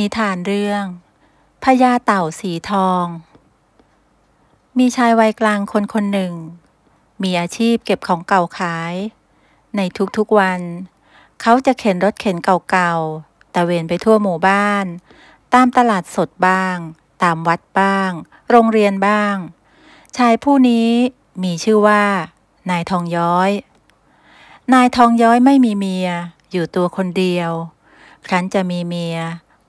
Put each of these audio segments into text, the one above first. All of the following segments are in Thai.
นิทานเรื่อง พญาเต่าสีทอง มีชายวัยกลางคนคนหนึ่ง มีอาชีพเก็บของเก่าขาย ในทุกๆ วัน เขาจะเข็นรถเข็นเก่าๆ ตะเวนไปทั่วหมู่บ้าน ตามตลาดสดบ้าง ตามวัดบ้าง โรงเรียนบ้าง ชายผู้นี้มีชื่อว่า นายทองย้อย นายทองย้อยไม่มีเมียอยู่ตัวคนเดียวครั้นจะมีเมีย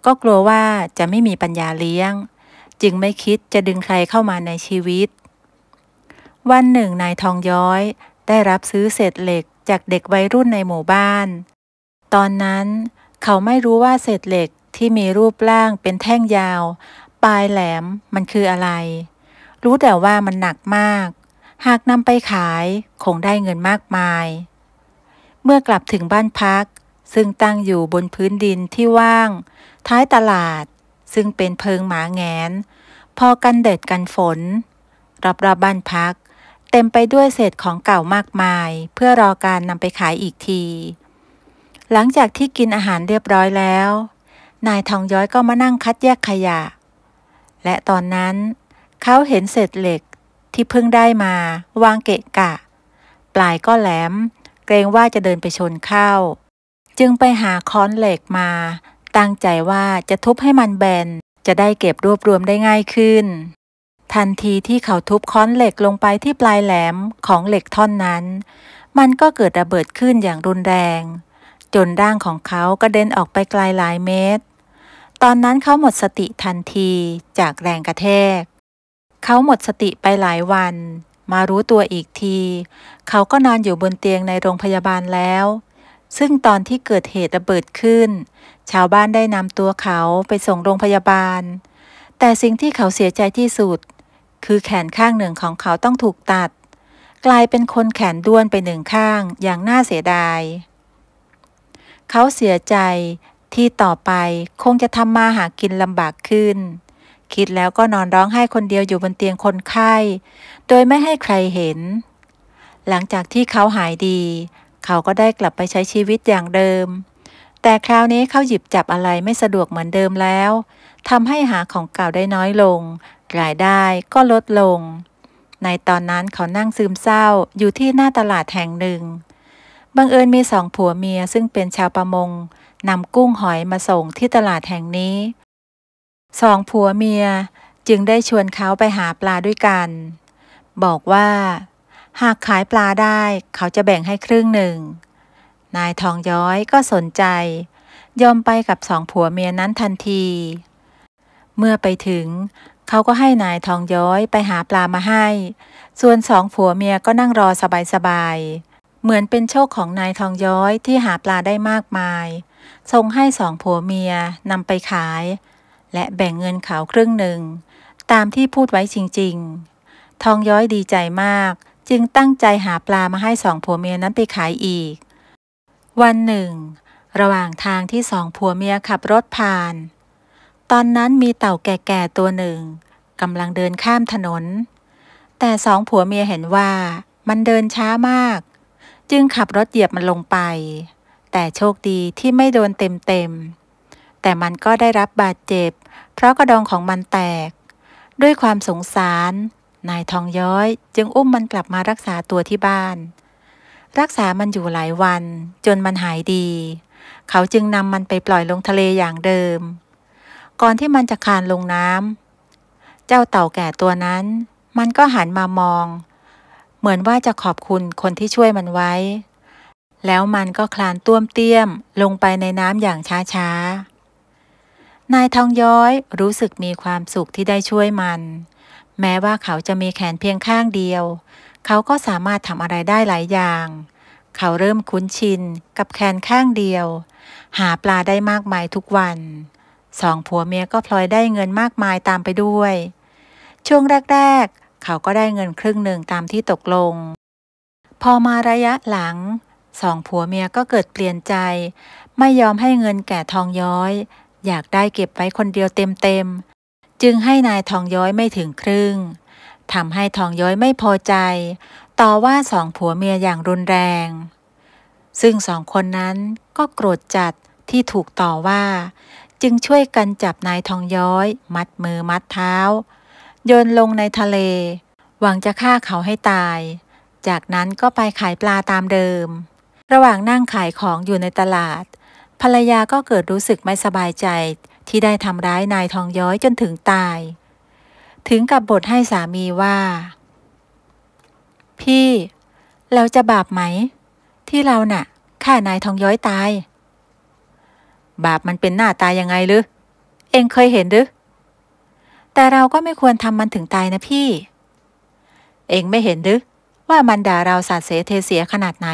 ก็กลัวว่าจะไม่มีปัญญาเลี้ยง จึงไม่คิดจะดึงใครเข้ามาในชีวิต วันหนึ่งนายทองย้อย ได้รับซื้อเศษเหล็กจากเด็กวัยรุ่นในหมู่บ้าน ตอนนั้น เขาไม่รู้ว่าเศษเหล็กที่มีรูปร่างเป็นแท่งยาว ปลายแหลมมันคืออะไร รู้แต่ว่ามันหนักมาก หากนำไปขายคงได้เงินมากมาย เมื่อกลับถึงบ้านพักซึ่งตั้งอยู่บนพื้นดินที่ว่าง ท้ายตลาดซึ่งเป็นเพิงหมาแงน พอกันเด็ดกันฝนรอบๆบบ้านพัก เต็มไปด้วยเศษของเก่ามากมายเพื่อรอการนำไปขายอีกที หลังจากที่กินอาหารเรียบร้อยแล้ว นายทองย้อยก็มานั่งคัดแยกขยะ และตอนนั้น เขาเห็นเศษเหล็กที่เพิ่งได้มาวางเกะกะ ปลายก็แหลมเกรงว่าจะเดินไปชนเข้าจึงไปหาค้อนเหล็กมา ตั้งใจว่าจะทุบให้มันแบนจะได้เก็บรวบรวมได้ง่ายขึ้น ทันทีที่เขาทุบค้อนเหล็กลงไปที่ปลายแหลมของเหล็กท่อนนั้น มันก็เกิดระเบิดขึ้นอย่างรุนแรง จนร่างของเขากระเด็นออกไปไกลหลายเมตร ตอนนั้นเขาหมดสติทันทีจากแรงกระแทกเขาหมดสติไปหลายวัน มารู้ตัวอีกที เขาก็นอนอยู่บนเตียงในโรงพยาบาลแล้วซึ่งตอนที่เกิดเหตุระเบิดขึ้น ชาวบ้านได้นำตัวเขาไปส่งโรงพยาบาล แต่สิ่งที่เขาเสียใจที่สุด คือแขนข้างหนึ่งของเขาต้องถูกตัด กลายเป็นคนแขนด้วนไปหนึ่งข้างอย่างน่าเสียดาย เขาเสียใจที่ต่อไปคงจะทำมาหากินลำบากขึ้น คิดแล้วก็นอนร้องไห้คนเดียวอยู่บนเตียงคนไข้ โดยไม่ให้ใครเห็น หลังจากที่เขาหายดีเขาก็ได้กลับไปใช้ชีวิตอย่างเดิม แต่คราวนี้เขาหยิบจับอะไรไม่สะดวกเหมือนเดิมแล้ว ทำให้หาของเก่าได้น้อยลง รายได้ก็ลดลง ในตอนนั้นเขานั่งซึมเศร้าอยู่ที่หน้าตลาดแห่งหนึ่ง บังเอิญมีสองผัวเมียซึ่งเป็นชาวประมงนำกุ้งหอยมาส่งที่ตลาดแห่งนี้ สองผัวเมียจึงได้ชวนเขาไปหาปลาด้วยกัน บอกว่าหากขายปลาได้เขาจะแบ่งให้ครึ่งหนึ่ง นายทองย้อยก็สนใจยอมไปกับสองผัวเมียนั้นทันที เมื่อไปถึง เขาก็ให้นายทองย้อยไปหาปลามาให้ ส่วนสองผัวเมียก็นั่งรอสบายสบาย เหมือนเป็นโชคของนายทองย้อยที่หาปลาได้มากมาย ทรงให้สองผัวเมียนำไปขาย และแบ่งเงินเขาครึ่งหนึ่ง ตามที่พูดไว้จริงๆ ทองย้อยดีใจมากจึงตั้งใจหาปลามาให้สองผัวเมียนั้นไปขายอีก วันหนึ่ง ระหว่างทางที่สองผัวเมียขับรถผ่าน ตอนนั้นมีเต่าแก่ๆตัวหนึ่งกำลังเดินข้ามถนน แต่สองผัวเมียเห็นว่ามันเดินช้ามาก จึงขับรถเหยียบมันลงไป แต่โชคดีที่ไม่โดนเต็มๆ แต่มันก็ได้รับบาดเจ็บ เพราะกระดองของมันแตก ด้วยความสงสารนายทองย้อยจึงอุ้มมันกลับมารักษาตัวที่บ้าน รักษามันอยู่หลายวัน จนมันหายดี เขาจึงนำมันไปปล่อยลงทะเลอย่างเดิม ก่อนที่มันจะคานลงน้ำเจ้าเต่าแก่ตัวนั้น มันก็หันมามอง เหมือนว่าจะขอบคุณคนที่ช่วยมันไว้ แล้วมันก็คลานต้วมเตี้ยม ลงไปในน้ำอย่างช้าๆนายทองย้อยรู้สึกมีความสุขที่ได้ช่วยมันแม้ว่าเขาจะมีแขนเพียงข้างเดียว เขาก็สามารถทำอะไรได้หลายอย่าง เขาเริ่มคุ้นชินกับแขนข้างเดียว หาปลาได้มากมายทุกวัน สองผัวเมียก็พลอยได้เงินมากมายตามไปด้วย ช่วงแรก ๆ เขาก็ได้เงินครึ่งหนึ่งตามที่ตกลง พอมาระยะหลัง สองผัวเมียก็เกิดเปลี่ยนใจ ไม่ยอมให้เงินแก่ทองย้อย อยากได้เก็บไว้คนเดียวเต็มจึงให้นายทองย้อยไม่ถึงครึ่งทำให้ทองย้อยไม่พอใจ ต่อว่าสองผัวเมียอย่างรุนแรง ซึ่งสองคนนั้นก็โกรธจัดที่ถูกต่อว่า จึงช่วยกันจับนายทองย้อย มัดมือมัดเท้า โยนลงในทะเล หวังจะฆ่าเขาให้ตาย จากนั้นก็ไปขายปลาตามเดิม ระหว่างนั่งขายของอยู่ในตลาด ภรรยาก็เกิดรู้สึกไม่สบายใจที่ได้ทำร้ายนายทองย้อยจนถึงตาย ถึงกับบทให้สามีว่า พี่ เราจะบาปไหมที่เรานะ่ะฆ่านายทองย้อยตาย บาปมันเป็นหน้าตายยังไงหรือเองเคยเห็นหรือแต่เราก็ไม่ควรทำมันถึงตายนะพี่ เองไม่เห็นหรือว่ามันด่าเราสาดเสเทเสียขนาดไหน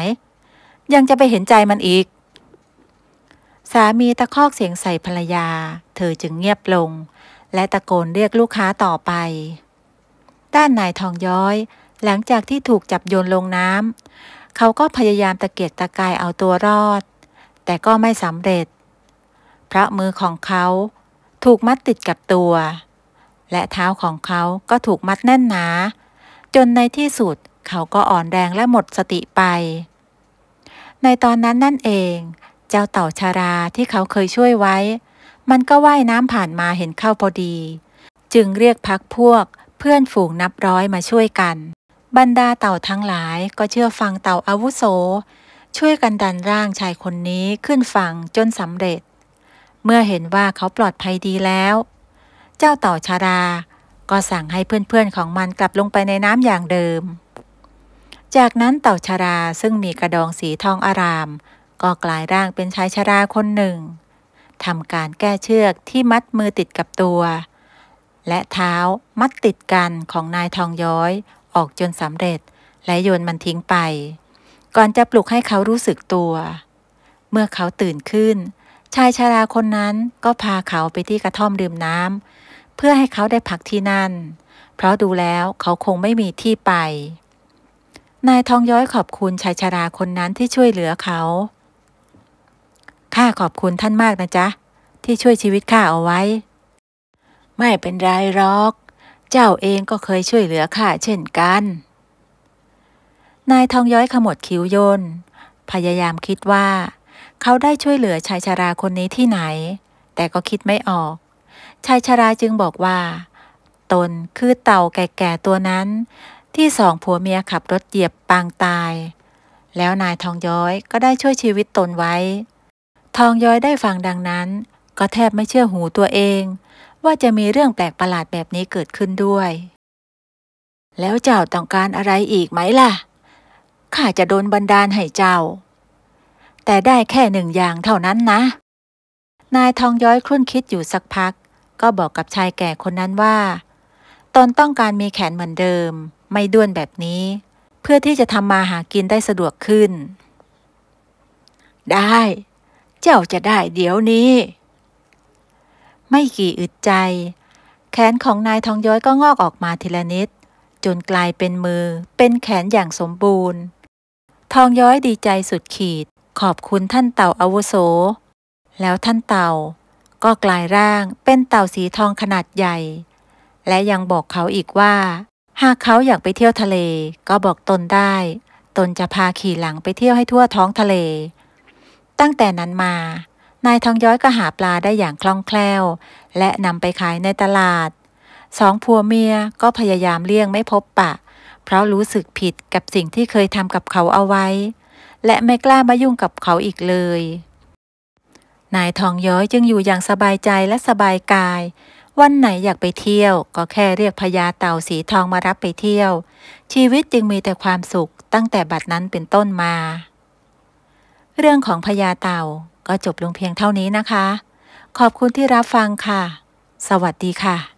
ยังจะไปเห็นใจมันอีกสามีตะคอกเสียงใส่ภรรยา เธอจึงเงียบลง และตะโกนเรียกลูกค้าต่อไปด้านนายทองย้อย หลังจากที่ถูกจับโยนลงน้ำเขาก็พยายามตะเกียกตะกายเอาตัวรอด แต่ก็ไม่สำเร็จเพราะมือของเขาถูกมัดติดกับตัว และเท้าของเขาก็ถูกมัดแน่นหนา จนในที่สุดเขาก็อ่อนแรงและหมดสติไป ในตอนนั้นนั่นเองเจ้าเต่าชาราที่เขาเคยช่วยไว้ มันก็ว่ายน้ำผ่านมาเห็นเข้าพอดี จึงเรียกพักพวก เพื่อนฝูงนับร้อยมาช่วยกัน บรรดาเต่าทั้งหลายก็เชื่อฟังเต่าอาวุโส ช่วยกันดันร่างชายคนนี้ขึ้นฝั่งจนสำเร็จ เมื่อเห็นว่าเขาปลอดภัยดีแล้ว เจ้าเต่าชารา ก็สั่งให้เพื่อนๆของมันกลับลงไปในน้ำอย่างเดิม จากนั้นเต่าชาราซึ่งมีกระดองสีทองอารามก็กลายร่างเป็นชายชราคนหนึ่งทำการแก้เชือกที่มัดมือติดกับตัว และเท้ามัดติดกันของนายทองย้อยออกจนสำเร็จ และโยนมันทิ้งไป ก่อนจะปลุกให้เขารู้สึกตัว เมื่อเขาตื่นขึ้น ชายชาราคนนั้นก็พาเขาไปที่กระท่อมดื่มน้ำเพื่อให้เขาได้พักที่นั่น เพราะดูแล้วเขาคงไม่มีที่ไป นายทองย้อยขอบคุณชายชาราคนนั้นที่ช่วยเหลือเขาข้าขอบคุณท่านมากนะจ๊ะที่ช่วยชีวิตข้าเอาไว้ ไม่เป็นไรหรอก เจ้าเองก็เคยช่วยเหลือข้าเช่นกัน นายทองย้อยขมวดคิ้วยนพยายามคิดว่า เขาได้ช่วยเหลือชายชาราคนนี้ที่ไหน แต่ก็คิดไม่ออกชายชาราจึงบอกว่าตนคือเต่าแก่ๆตัวนั้น ที่สองผัวเมียขับรถเหยียบปางตาย แล้วนายทองย้อยก็ได้ช่วยชีวิตตนไว้ทองย้อยได้ฟังดังนั้น ก็แทบไม่เชื่อหูตัวเอง ว่าจะมีเรื่องแปลกประหลาดแบบนี้เกิดขึ้นด้วย แล้วเจ้าต้องการอะไรอีกไหมล่ะ ข้าจะโดนบันดาลให้เจ้า แต่ได้แค่หนึ่งอย่างเท่านั้นนะ นายทองย้อยครุ่นคิดอยู่สักพัก ก็บอกกับชายแก่คนนั้นว่าตนต้องการมีแขนเหมือนเดิม ไม่ด้วนแบบนี้ เพื่อที่จะทำมาหากินได้สะดวกขึ้น ได้เจ้าจะได้เดี๋ยวนี้ ไม่กี่อึดใจ แขนของนายทองย้อยก็งอกออกมาทีละนิดจนกลายเป็นมือเป็นแขนอย่างสมบูรณ์ ทองย้อยดีใจสุดขีดขอบคุณท่านเต่าอาวุโส แล้วท่านเต่า ก็กลายร่างเป็นเต่าสีทองขนาดใหญ่ และยังบอกเขาอีกว่าหากเขาอยากไปเที่ยวทะเลก็บอกตนได้ ตนจะพาขี่หลังไปเที่ยวให้ทั่วท้องทะเลตั้งแต่นั้นมา นายทองย้อยก็หาปลาได้อย่างคล่องแคล่ว และนำไปขายในตลาด สองผัวเมียก็พยายามเลี่ยงไม่พบปะ เพราะรู้สึกผิดกับสิ่งที่เคยทำกับเขาเอาไว้ และไม่กล้ามายุ่งกับเขาอีกเลย นายทองย้อยจึงอยู่อย่างสบายใจและสบายกาย วันไหนอยากไปเที่ยว ก็แค่เรียกพญาเต่าสีทองมารับไปเที่ยว ชีวิตจึงมีแต่ความสุขตั้งแต่บัดนั้นเป็นต้นมาเรื่องของพญาเต่าก็จบลงเพียงเท่านี้นะคะ ขอบคุณที่รับฟังค่ะ สวัสดีค่ะ